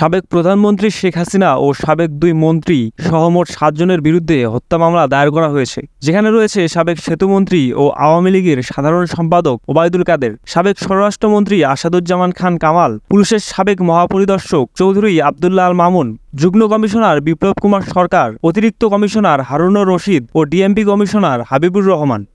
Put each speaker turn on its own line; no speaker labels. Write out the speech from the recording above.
সাবেক প্রধানমন্ত্রী শেখ হাসিনা ও সাবেক দুই মন্ত্রী সহমোট সাতজনের বিরুদ্ধে হত্যা মামলা দায়ের করা হয়েছে যেখানে রয়েছে সাবেক সেতুমন্ত্রী ও আওয়ামী লীগের সাধারণ সম্পাদক ওবায়দুল কাদের সাবেক স্বরাষ্ট্রমন্ত্রী আসাদুজ্জামান খান কামাল পুলিশের সাবেক মহাপরিদর্শক চৌধুরী আবদুল্লাহ আল মামুন যুগ্ম কমিশনার বিপ্লব কুমার সরকার অতিরিক্ত কমিশনার হারুনুর রশিদ ও ডিএমপি কমিশনার হাবিবুর রহমান